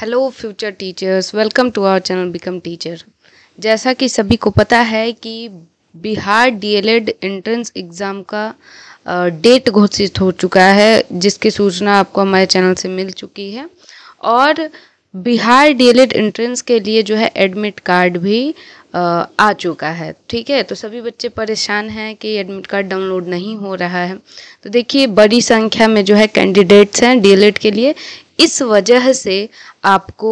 hello future teachers welcome to our channel become teacher जैसा कि सभी को पता है कि बिहार डीएलएड एंट्रेंस एग्ज़ाम का डेट घोषित हो चुका है जिसकी सूचना आपको हमारे चैनल से मिल चुकी है और बिहार डीएलएड एंट्रेंस के लिए जो है एडमिट कार्ड भी आ चुका है ठीक है तो सभी बच्चे परेशान हैं कि एडमिट कार्ड डाउनलोड नहीं हो रहा है तो देखिए बड़ी संख्या में जो है कैंडिडेट्स हैं डीएलएड के लिए इस वजह से आपको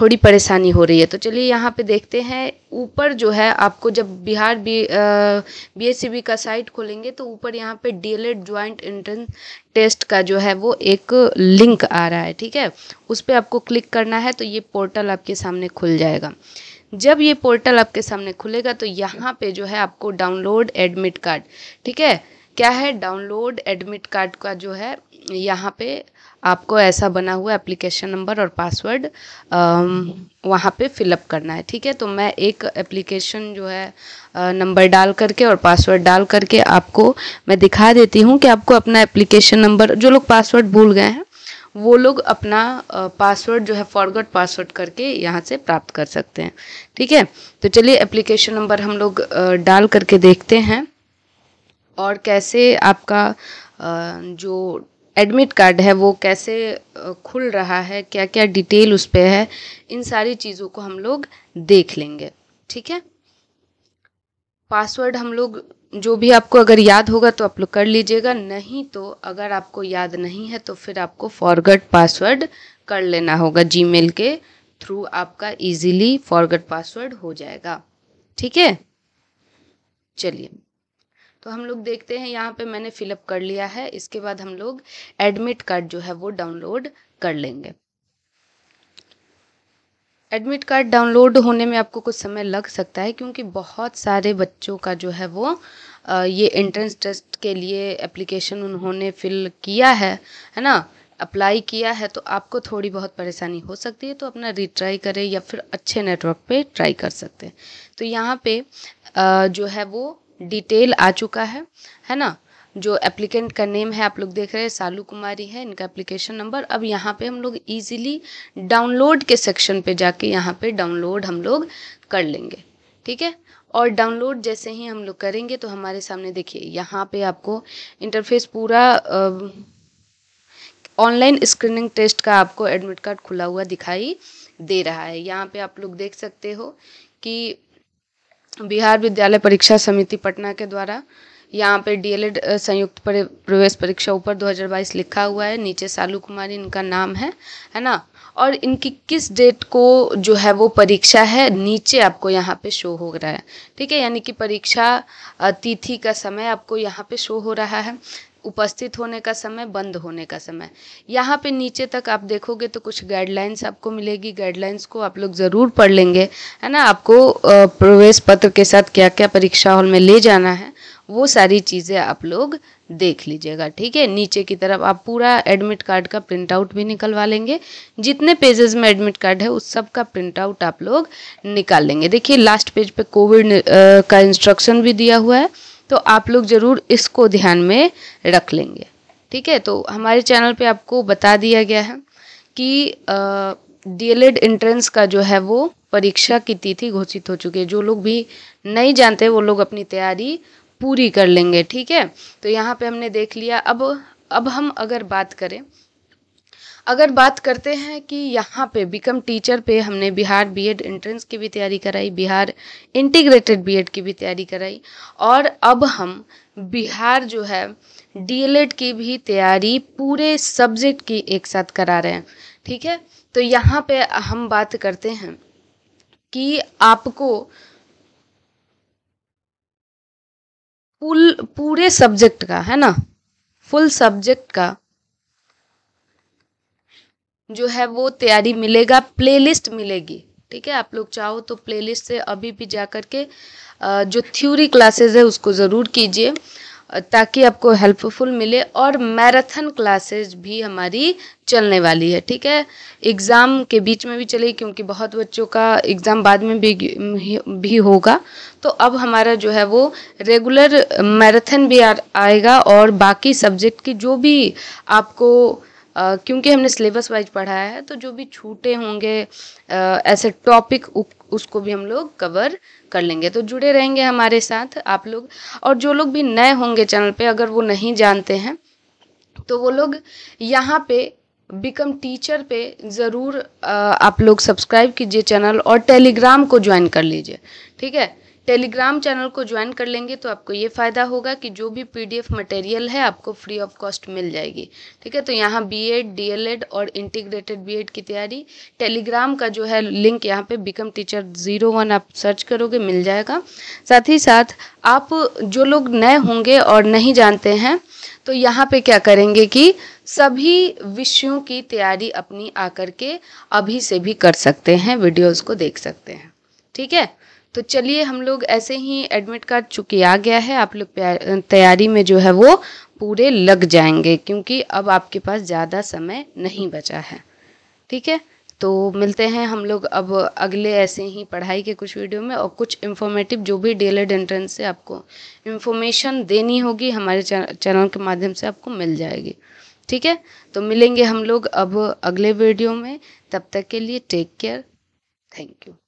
थोड़ी परेशानी हो रही है तो चलिए यहाँ पे देखते हैं ऊपर जो है आपको जब Bihar B B S C B का साइट खोलेंगे तो ऊपर यहाँ पे D El Ed joint entrance test का जो है वो एक लिंक आ रहा है ठीक है उस पर आपको क्लिक करना है तो ये पोर्टल आपके सामने खुल जाएगा जब ये पोर्टल आपके सामने खुलेगा तो यहाँ पर जो है आपको डाउनलोड एडमिट कार्ड ठीक है क्या है डाउनलोड एडमिट कार्ड का जो है यहाँ पर आपको ऐसा बना हुआ एप्लीकेशन नंबर और पासवर्ड वहाँ पे फिलअप करना है ठीक है तो मैं एक एप्लीकेशन जो है नंबर डाल करके और पासवर्ड डाल करके आपको मैं दिखा देती हूँ कि आपको अपना एप्लीकेशन नंबर जो लोग पासवर्ड भूल गए हैं वो लोग अपना पासवर्ड जो है फॉरगट पासवर्ड करके यहाँ से प्राप्त कर सकते हैं ठीक है तो चलिए एप्लीकेशन नंबर हम लोग डाल करके देखते हैं और कैसे आपका जो एडमिट कार्ड है वो कैसे खुल रहा है क्या क्या डिटेल उस पर है इन सारी चीज़ों को हम लोग देख लेंगे ठीक है पासवर्ड हम लोग जो भी आपको अगर याद होगा तो आप लोग कर लीजिएगा नहीं तो अगर आपको याद नहीं है तो फिर आपको फॉरगट पासवर्ड कर लेना होगा जीमेल के थ्रू आपका इजीली फॉरगट पासवर्ड हो जाएगा ठीक है चलिए तो हम लोग देखते हैं यहाँ पे मैंने फिलअप कर लिया है इसके बाद हम लोग एडमिट कार्ड जो है वो डाउनलोड कर लेंगे एडमिट कार्ड डाउनलोड होने में आपको कुछ समय लग सकता है क्योंकि बहुत सारे बच्चों का जो है वो ये एंट्रेंस टेस्ट के लिए एप्लीकेशन उन्होंने फिल किया है है ना अप्लाई किया है तो आपको थोड़ी बहुत परेशानी हो सकती है तो अपना रिट्राई करें या फिर अच्छे नेटवर्क पे ट्राई कर सकते हैं तो यहाँ पे जो है वो डिटेल आ चुका है है ना जो एप्लीकेंट का नेम है आप लोग देख रहे हैं सालू कुमारी है इनका एप्लीकेशन नंबर अब यहाँ पे हम लोग इजीली डाउनलोड के सेक्शन पे जाके यहाँ पे डाउनलोड हम लोग कर लेंगे ठीक है और डाउनलोड जैसे ही हम लोग करेंगे तो हमारे सामने देखिए यहाँ पे आपको इंटरफेस पूरा ऑनलाइन स्क्रीनिंग टेस्ट का आपको एडमिट कार्ड खुला हुआ दिखाई दे रहा है यहाँ पर आप लोग देख सकते हो कि बिहार विद्यालय परीक्षा समिति पटना के द्वारा यहाँ पे डीएलएड संयुक्त प्रवेश परीक्षा ऊपर 2022 लिखा हुआ है नीचे सालू कुमारी इनका नाम है है ना और इनकी किस डेट को जो है वो परीक्षा है नीचे आपको यहाँ पे शो हो रहा है ठीक है यानी कि परीक्षा तिथि का समय आपको यहाँ पे शो हो रहा है उपस्थित होने का समय बंद होने का समय यहाँ पे नीचे तक आप देखोगे तो कुछ गाइडलाइंस आपको मिलेगी गाइडलाइंस को आप लोग ज़रूर पढ़ लेंगे है ना आपको प्रवेश पत्र के साथ क्या क्या परीक्षा हॉल में ले जाना है वो सारी चीज़ें आप लोग देख लीजिएगा ठीक है नीचे की तरफ आप पूरा एडमिट कार्ड का प्रिंट आउट भी निकलवा लेंगे जितने पेजेस में एडमिट कार्ड है उस सब का प्रिंट आउट आप लोग निकाल लेंगे देखिए लास्ट पेज पे कोविड का इंस्ट्रक्शन भी दिया हुआ है तो आप लोग ज़रूर इसको ध्यान में रख लेंगे ठीक है तो हमारे चैनल पर आपको बता दिया गया है कि डी एंट्रेंस का जो है वो परीक्षा की तिथि घोषित हो चुकी है जो लोग भी नहीं जानते वो लोग अपनी तैयारी पूरी कर लेंगे ठीक है तो यहाँ पे हमने देख लिया अब अब हम अगर बात करें अगर बात करते हैं कि यहाँ पे बिकम टीचर पे हमने बिहार बीएड एंट्रेंस की भी तैयारी कराई बिहार इंटीग्रेटेड बीएड की भी तैयारी कराई और अब हम बिहार जो है डीएलएड की भी तैयारी पूरे सब्जेक्ट की एक साथ करा रहे हैं ठीक है तो यहाँ पे हम बात करते हैं कि आपको फुल पूरे सब्जेक्ट का है ना फुल सब्जेक्ट का जो है वो तैयारी मिलेगा प्लेलिस्ट मिलेगी ठीक है आप लोग चाहो तो प्लेलिस्ट से अभी भी जा करके जो थ्योरी क्लासेज है उसको ज़रूर कीजिए ताकि आपको हेल्पफुल मिले और मैराथन क्लासेस भी हमारी चलने वाली है ठीक है एग्ज़ाम के बीच में भी चलेगी क्योंकि बहुत बच्चों का एग्ज़ाम बाद में भी भी होगा तो अब हमारा जो है वो रेगुलर मैराथन भी आ, आएगा और बाकी सब्जेक्ट की जो भी आपको क्योंकि हमने सिलेबस वाइज पढ़ाया है तो जो भी छूटे होंगे ऐसे टॉपिक उसको भी हम लोग कवर कर लेंगे तो जुड़े रहेंगे हमारे साथ आप लोग और जो लोग भी नए होंगे चैनल पे अगर वो नहीं जानते हैं तो वो लोग यहाँ पे बिकम टीचर पे ज़रूर आप लोग सब्सक्राइब कीजिए चैनल और टेलीग्राम को ज्वाइन कर लीजिए ठीक है टेलीग्राम चैनल को ज्वाइन कर लेंगे तो आपको ये फ़ायदा होगा कि जो भी पीडीएफ मटेरियल है आपको फ्री ऑफ कॉस्ट मिल जाएगी ठीक है तो यहाँ बीएड डीएलएड और इंटीग्रेटेड बीएड की तैयारी टेलीग्राम का जो है लिंक यहाँ पे बिकम टीचर ज़ीरो वन आप सर्च करोगे मिल जाएगा साथ ही साथ आप जो लोग नए होंगे और नहीं जानते हैं तो यहाँ पे क्या करेंगे कि सभी विषयों की तैयारी अपनी आकर के अभी से भी कर सकते हैं वीडियोज़ को देख सकते हैं ठीक है तो चलिए हम लोग ऐसे ही एडमिट कार्ड चूँकि आ गया है आप लोग तैयारी में जो है वो पूरे लग जाएंगे क्योंकि अब आपके पास ज़्यादा समय नहीं बचा है ठीक है तो मिलते हैं हम लोग अब अगले ऐसे ही पढ़ाई के कुछ वीडियो में और कुछ इन्फॉर्मेटिव जो भी डेलेड एंट्रेंस से आपको इन्फॉर्मेशन देनी होगी हमारे चैनल के माध्यम से आपको मिल जाएगी ठीक है तो मिलेंगे हम लोग अब अगले वीडियो में तब तक के लिए टेक केयर थैंक यू